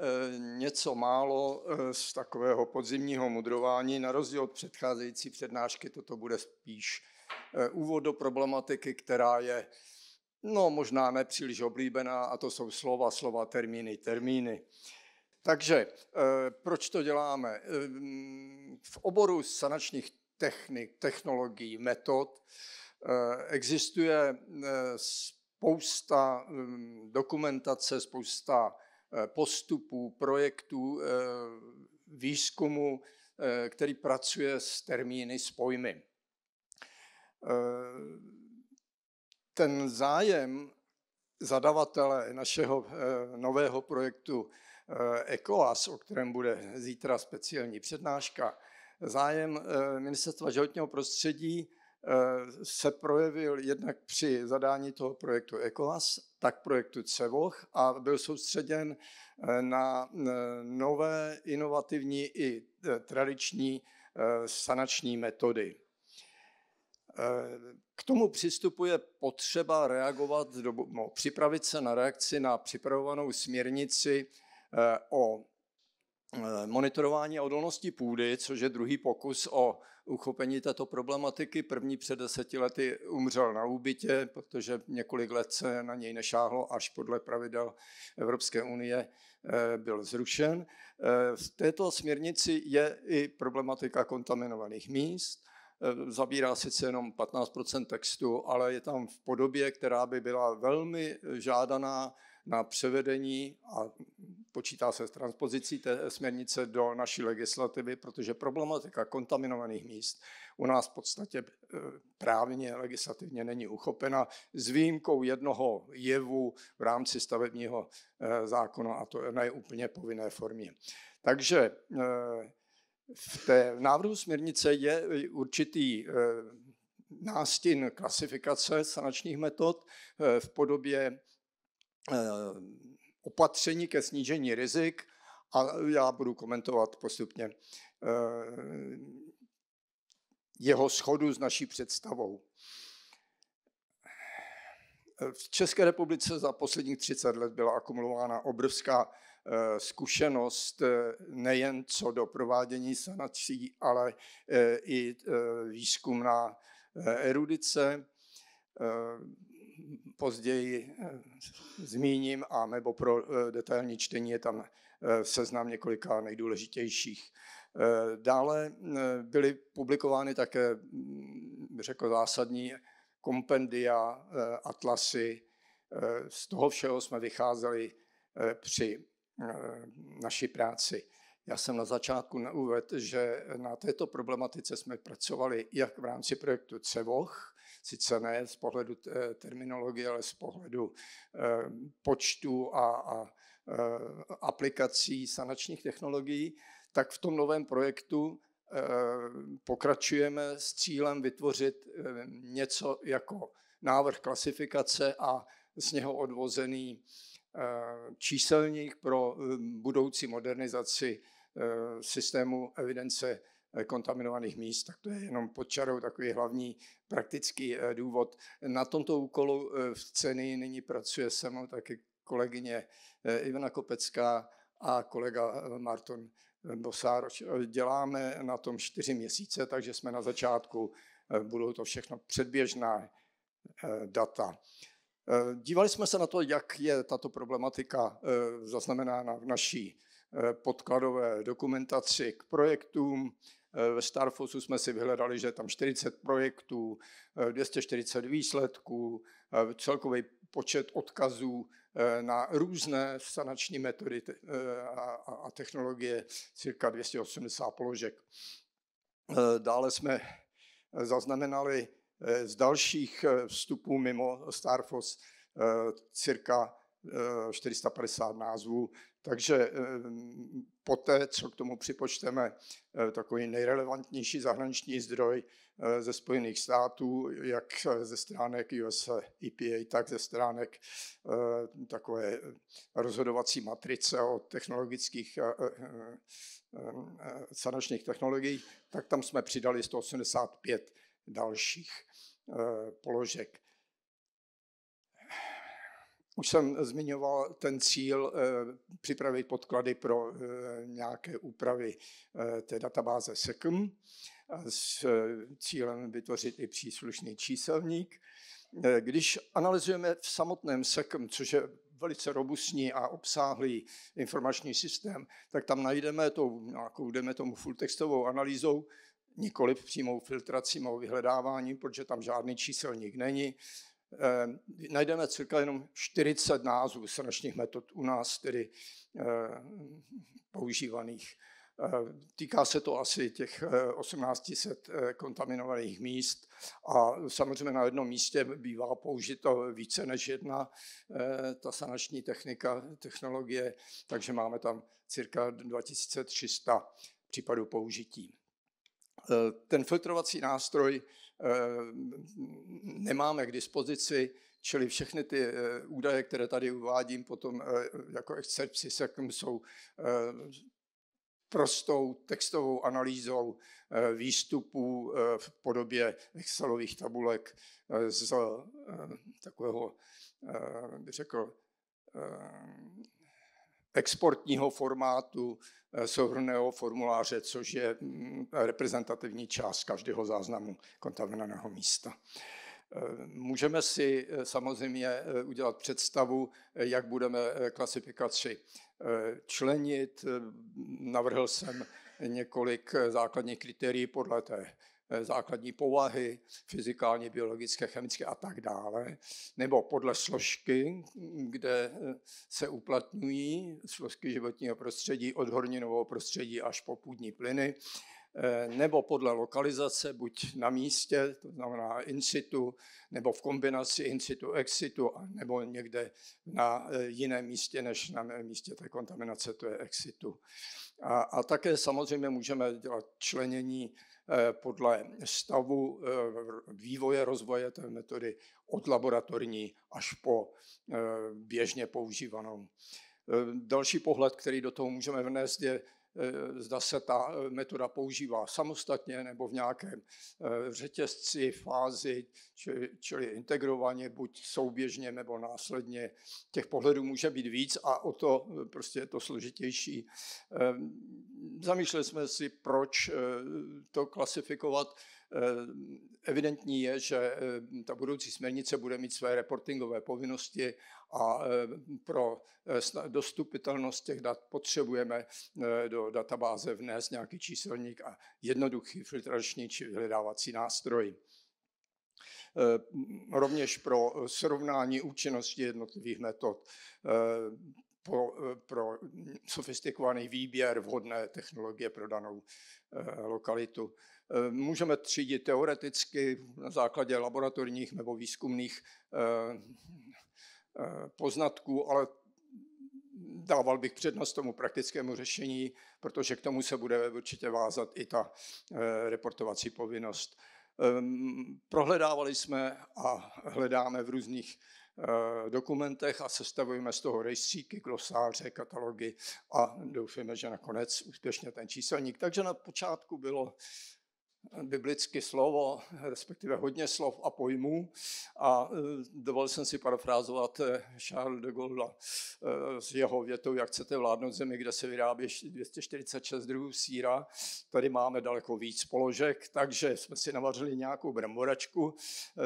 Eh, něco málo eh, z takového podzimního mudrování. Na rozdíl od předcházející přednášky toto bude spíš eh, úvod do problematiky, která je no možná nepříliš oblíbená a to jsou slova, slova, termíny, termíny. Takže proč to děláme? V oboru sanačních technik, technologií, metod existuje spousta hm, dokumentace, spousta Eh, postupů, projektů, eh, výzkumu, eh, který pracuje s termíny, s pojmy. Ten zájem zadavatele našeho nového projektu ECOAS, o kterém bude zítra speciální přednáška, zájem Ministerstva životního prostředí Eh, se projevil jednak při zadání toho projektu ECOLAS, tak projektu CEVOCH a byl soustředěn eh, na eh, nové, inovativní i tradiční sanační metody. K tomu přistupuje potřeba reagovat, no, připravit se na reakci na připravovanou směrnici o Eh, monitorování odolnosti půdy, což je druhý pokus o uchopení této problematiky. První před deseti lety umřel na úbytě, protože několik let se na něj nešáhlo, až podle pravidel Evropské unie eh, byl zrušen. Eh, v této směrnici je i problematika kontaminovaných míst. Zabírá sice jenom 15 textu, ale je tam v podobě, která by byla velmi žádaná na převedení a počítá se s transpozicí té směrnice do naší legislativy, protože problematika kontaminovaných míst u nás v podstatě eh, právně, legislativně není uchopena s výjimkou jednoho jevu v rámci stavebního eh, zákona a to na je úplně povinné formě. Takže eh, v té návrhu směrnice je určitý nástin klasifikace sanačních metod v podobě Eh, opatření ke snížení rizik a já budu komentovat postupně eh, jeho schodu s naší představou. Eh, v České republice za posledních 30 let byla akumulována obrovská zkušenost nejen co do provádění sanací, ale i výzkum na erudice později eh, zmíním, a nebo pro eh, detailní čtení je tam eh, seznam několika nejdůležitějších. Dále byly publikovány také, mm, řekl zásadní, kompendia, atlasy. Z toho všeho jsme vycházeli při naší práci. Já jsem na začátku neuvedl, že na této problematice jsme pracovali jak v rámci projektu CEVOCH, sice ne z pohledu eh, terminologie, ale z pohledu eh, počtu a, a eh, aplikací sanačních technologií, tak v tom novém projektu pokračujeme s cílem vytvořit něco jako návrh klasifikace a z něho odvozený číselník pro budoucí modernizaci systému evidence kontaminovaných míst, tak to je jenom pod čarou takový hlavní praktický eh, důvod. Na tomto úkolu eh, v ceny nyní pracuje se mnou taky kolegyně eh, Ivana Kopecká a kolega Marton Bosároč. Děláme na tom čtyři měsíce, takže jsme na začátku, budou to všechno předběžná data. Dívali jsme se na to, jak je tato problematika zaznamenána v naší podkladové dokumentaci k projektům. Eh, ve Starfosu jsme si vyhledali, že je tam 40 projektů, 240 eh, výsledků, eh, celkový počet odkazů na různé sanační metody a technologie, cirka 280 položek. Dále jsme zaznamenali z dalších vstupů mimo Starfos cirka 450 eh, názvů, takže eh, poté, co k tomu připočteme eh, takový nejrelevantnější zahraniční zdroj ze Spojených států, jak ze stránek US EPA, e tak ze stránek takové rozhodovací matrice o technologických sanačních technologií, tak tam jsme přidali 185 dalších položek. Už jsem zmiňoval ten cíl eh, připravit podklady pro eh, nějaké úpravy eh, té databáze SECM s cílem vytvořit i příslušný číselník. Když analyzujeme v samotném SECM, což je velice robustní a obsáhlý informační systém, tak tam najdeme tou nějakou, jdeme tomu fulltextovou analýzou, nikoli přímou filtrací, mou vyhledáváním, protože tam žádný číselník není eh, najdeme cirka jenom 40 názvů sanačních metod u nás, tedy eh, používaných. Eh, týká se to asi těch 1800 eh, eh, kontaminovaných míst a samozřejmě na jednom místě bývá použito více než jedna ta sanační technika, technologie, takže máme tam cirka 2300 případů použití. Eh, ten filtrovací nástroj eh, nemáme k dispozici, čili všechny ty eh, údaje, které tady uvádím potom jako excerpci SECM jsou prostou textovou analýzou výstupů v podobě Excelových tabulek z takového, bych řekl, exportního formátu eh, souhrného formuláře, což je mm, reprezentativní část každého záznamu kontaminovaného místa. Eh, můžeme si eh, samozřejmě udělat představu, jak budeme klasifikaci členit. Navrhl jsem několik základních kritérií podle té Eh, základní povahy, fyzikálně biologické, chemické a tak dále, nebo podle složky, kde eh, se uplatňují složky životního prostředí od horninového prostředí až po půdní plyny, eh, nebo podle lokalizace, buď na místě, to znamená in situ, nebo v kombinaci in situ, ex situ, nebo někde na jiném místě než na místě té kontaminace, to je ex situ. A, a také samozřejmě můžeme dělat členění Eh, podle stavu eh, vývoje rozvoje té metody od laboratorní až po eh, běžně používanou. Další pohled, který do toho můžeme vnést, je, zda se ta metoda používá samostatně nebo v nějakém řetězci, fázi, čili integrovaně, buď souběžně nebo následně. Těch pohledů může být víc a o to prostě je to složitější. Ehm, Zamýšleli jsme si, proč eh, to klasifikovat. Eh, evidentní je, že eh, ta budoucí směrnice bude mít své reportingové povinnosti a pro dostupitelnost těch dat potřebujeme do databáze vnést nějaký číselník a jednoduchý filtrační či vyhledávací nástroj. Rovněž pro srovnání účinnosti jednotlivých metod pro, pro sofistikovaný výběr vhodné technologie pro danou eh, lokalitu. Eh, můžeme třídit teoreticky na základě laboratorních nebo výzkumných eh, poznatků, ale dával bych přednost tomu praktickému řešení, protože k tomu se bude určitě vázat i ta reportovací povinnost. Ehm, prohledávali jsme a hledáme v různých Eh, dokumentech a sestavujeme z toho rejstříky, glosáře, katalogy a doufáme, že nakonec úspěšně ten číselník. Takže na počátku bylo biblické slovo, respektive hodně slov a pojmů a eh, dovolil jsem si parafrázovat eh, Charles de Gaulle s jeho větou, jak chcete vládnout zemi, kde se vyrábí 246 druhů síra, tady máme daleko víc položek, takže jsme si navařili nějakou bramboračku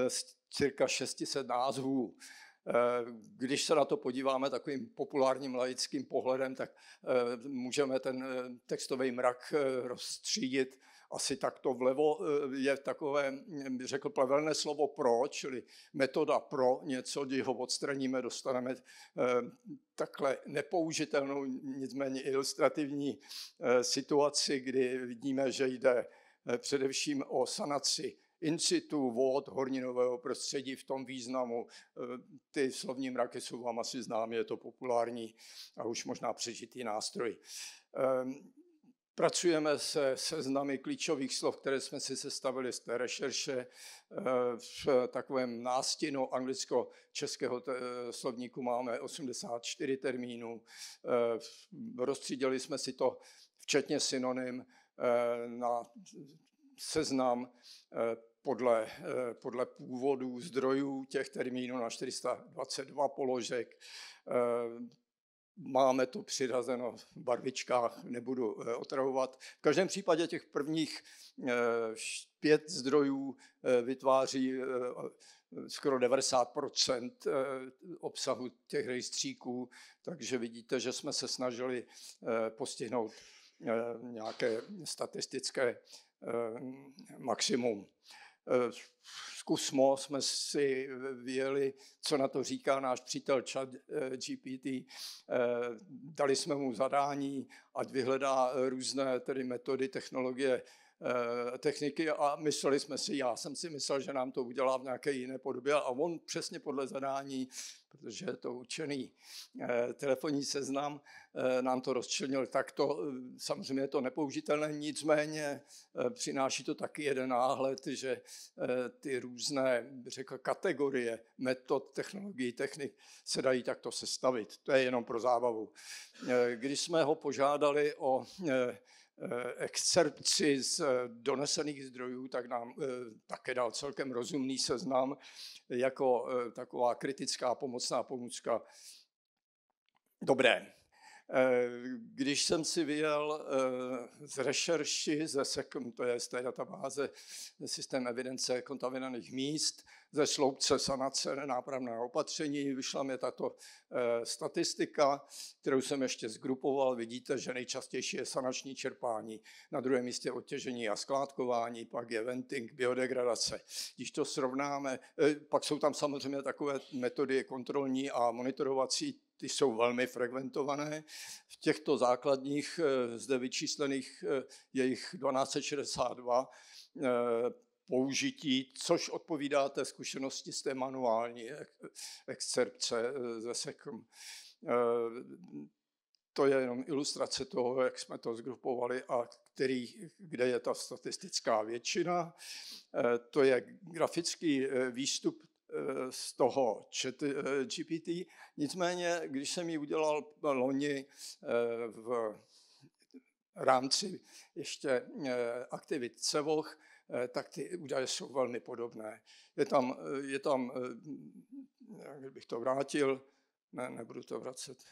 z cirka 600 názvů. Eh, když se na to podíváme takovým populárním laickým pohledem, tak eh, můžeme ten eh, textový mrak rozstřídit asi takto vlevo je takové, hm, řekl, plevelné slovo pro, čili metoda pro něco, kdy ho odstraníme, dostaneme takhle nepoužitelnou, nicméně ilustrativní situaci, kdy vidíme, že jde především o sanaci institu vod horninového prostředí v tom významu. Eh, ty slovní mraky jsou vám asi známy, je to populární a už možná přežitý nástroj. Ehm, pracujeme se seznamy klíčových slov, které jsme si sestavili z té rešerše eh, v takovém nástinu anglicko-českého slovníku máme 84 termínů. Eh, rozstřídili jsme si to včetně synonym na seznam podle, eh, podle původů zdrojů těch termínů na 422 položek. Eh, máme to přirazeno v barvičkách, nebudu eh, otravovat. V každém případě těch prvních pět zdrojů vytváří skoro 90 obsahu těch rejstříků, takže vidíte, že jsme se snažili postihnout nějaké statistické maximum. Eh, z Kusmo jsme si vyjeli, co na to říká náš přítel Chad eh, GPT. Eh, dali jsme mu zadání, ať vyhledá různé tedy metody, technologie Eh, techniky a mysleli jsme si, já jsem si myslel, že nám to udělá v nějaké jiné podobě a on přesně podle zadání, protože je to učený eh, telefonní seznam, eh, nám to rozčlenil takto. Samozřejmě je to nepoužitelné, nicméně přináší to taky jeden náhled, že ty různé, řekl, kategorie metod, technologií, technik se dají takto sestavit. To je jenom pro zábavu. Když jsme ho požádali o Eh, excerpci z eh, donesených zdrojů, tak nám eh, také dal celkem rozumný seznam jako taková kritická pomocná pomůcka. Dobré, když jsem si vyjel eh, z rešerši, ze SECM, to je z té databáze systém evidence kontaminovaných míst, ze sloupce sanace nápravné opatření, vyšla mi tato eh, statistika, kterou jsem ještě zgrupoval. Vidíte, že nejčastější je sanační čerpání, na druhém místě odtěžení a skládkování, pak je venting, biodegradace. Když to srovnáme, eh, pak jsou tam samozřejmě takové metody kontrolní a monitorovací, ty jsou velmi frekventované. V těchto základních eh, zde vyčíslených eh, jejich 1262 eh, použití, což odpovídá té zkušenosti z té manuální excerpce ze SECM. To je jenom ilustrace toho, jak jsme to zgrupovali a který, kde je ta statistická většina. To je grafický výstup Eh, z toho chat eh, GPT. Nicméně, když jsem ji udělal loni eh, v rámci ještě aktivit CEVOCH, tak ty údaje jsou velmi podobné. Je tam, je tam jak bych to vrátil, ne, nebudu to vracet,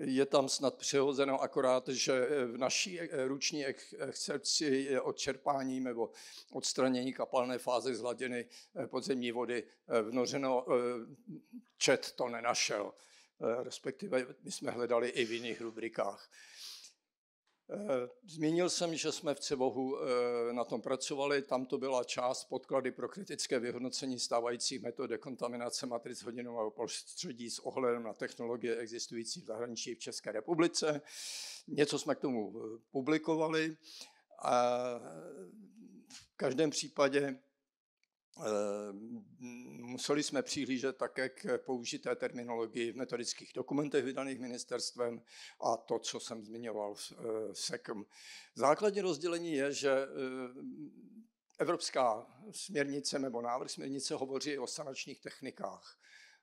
je tam snad přehozeno akorát, že eh, v naší eh, ruční excepci je odčerpání nebo odstranění kapalné fáze z hladiny eh, podzemní vody vnořeno, čet to nenašel. Respektive my jsme hledali i v jiných rubrikách. Eh, zmínil jsem, že jsme v Cebohu eh, na tom pracovali, tam to byla část podklady pro kritické vyhodnocení stávajících metod dekontaminace matric hodinového prostředí s ohledem na technologie existující v zahraničí v České republice. Něco jsme k tomu eh, publikovali. A v každém případě Eh, museli jsme přihlížet také k použité terminologii v metodických dokumentech vydaných ministerstvem a to, co jsem zmiňoval v eh, SECM. Základní rozdělení je, že eh, evropská směrnice nebo návrh směrnice hovoří o sanačních technikách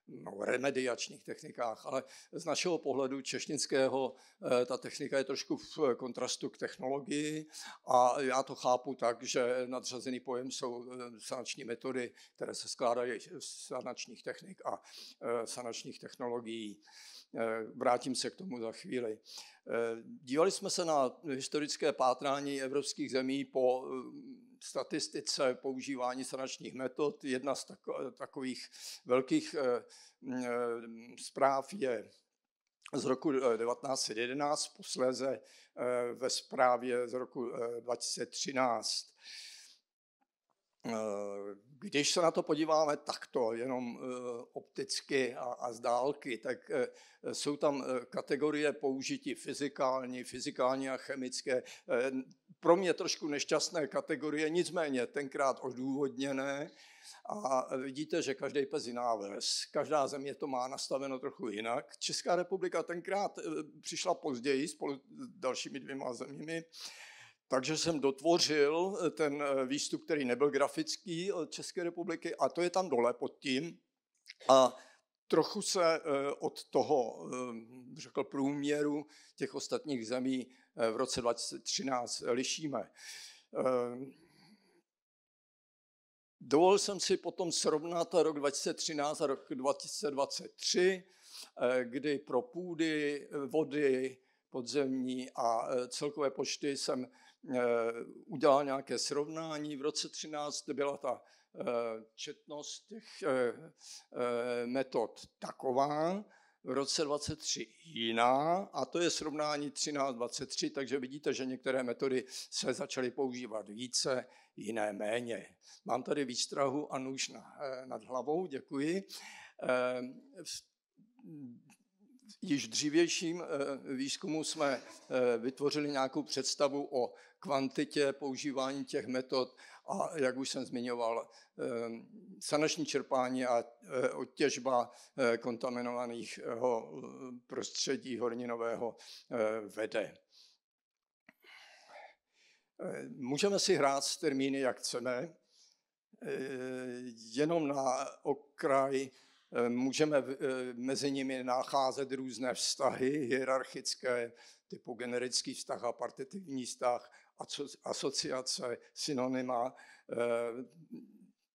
no, remediačních technikách, ale z našeho pohledu češnického eh, ta technika je trošku v kontrastu k technologii a já to chápu tak, že nadřazený pojem jsou eh, sanační metody, které se skládají z sanačních technik a eh, sanačních technologií. Vrátím se k tomu za chvíli. Dívali jsme se na historické pátrání evropských zemí po statistice používání sanačních metod. Jedna z takových velkých eh, mm, eh, zpráv je z roku 1911, eh, posléze ve zprávě z roku 2013. Když se na to podíváme takto, jenom opticky a, a z dálky, tak jsou tam kategorie použití fyzikální, fyzikální a chemické pro mě trošku nešťastné kategorie, nicméně tenkrát odůvodněné. A vidíte, že každý pes jiná ves. Každá země to má nastaveno trochu jinak. Česká republika tenkrát eh, přišla později spolu s dalšími dvěma zeměmi, takže jsem dotvořil eh, ten eh, výstup, který nebyl grafický od České republiky a to je tam dole pod tím. A trochu se od toho, řekl, průměru těch ostatních zemí Eh, v roce 2013 lišíme. Eh, dovolil jsem si potom srovnat rok 2013 a rok 2023, eh, kdy pro půdy, vody, podzemní a celkové počty jsem udělal nějaké srovnání. V roce 13 byla ta četnost těch metod taková, v roce 23 jiná, a to je srovnání 13-23, takže vidíte, že některé metody se začaly používat více, jiné méně. Mám tady výstrahu a nůž na, eh, nad hlavou, děkuji. Eh, v již dřívějším eh, výzkumu jsme vytvořili nějakou představu o kvantitě používání těch metod a jak už jsem zmiňoval, ehm, sanační čerpání a eh, odtěžba eh, kontaminovaných eh, prostředí horninového vede. Můžeme si hrát s termíny, jak chceme, jenom na okraj můžeme mezi nimi nacházet různé vztahy, hierarchické, typu generický vztah a partitivní vztah, asociace synonyma. Eh,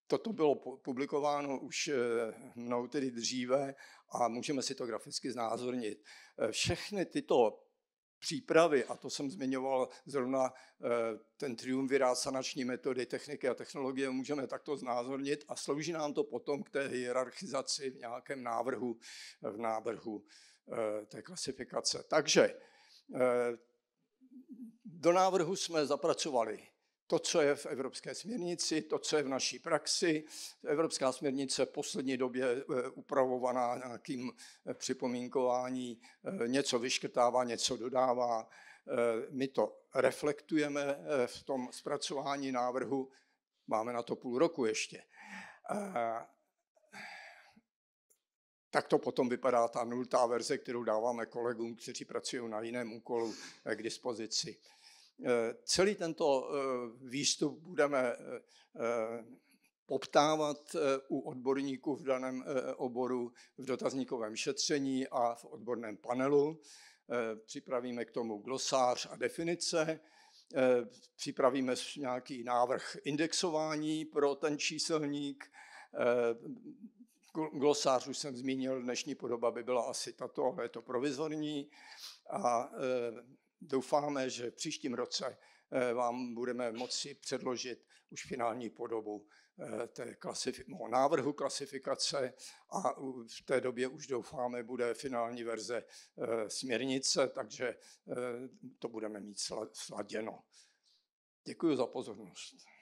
toto bylo publikováno už eh, mnou tedy dříve a můžeme si to graficky znázornit. Eh, všechny tyto přípravy, a to jsem zmiňoval zrovna ten triumvirát sanační metody, techniky a technologie, můžeme takto znázornit a slouží nám to potom k té hierarchizaci v nějakém návrhu, v návrhu té klasifikace. Takže do návrhu jsme zapracovali to, co je v evropské směrnici, to, co je v naší praxi. Evropská směrnice v poslední době e, upravovaná nějakým e, připomínkování, e, něco vyškrtává, něco dodává. My to reflektujeme v tom zpracování návrhu, máme na to půl roku ještě. Tak to potom vypadá ta nultá verze, kterou dáváme kolegům, kteří pracují na jiném úkolu k dispozici. Eh, celý tento eh, výstup budeme eh, poptávat u odborníků v daném oboru v dotazníkovém šetření a v odborném panelu. Připravíme k tomu glosář a definice, připravíme nějaký návrh indexování pro ten číselník. Glosář už jsem zmínil, dnešní podoba by byla asi tato, ale je to provizorní. A doufáme, že v příštím roce eh, vám budeme moci předložit už finální podobu eh, té klasif- návrhu klasifikace a v té době už doufáme, bude finální verze eh, směrnice, takže to budeme mít sladěno. Děkuji za pozornost.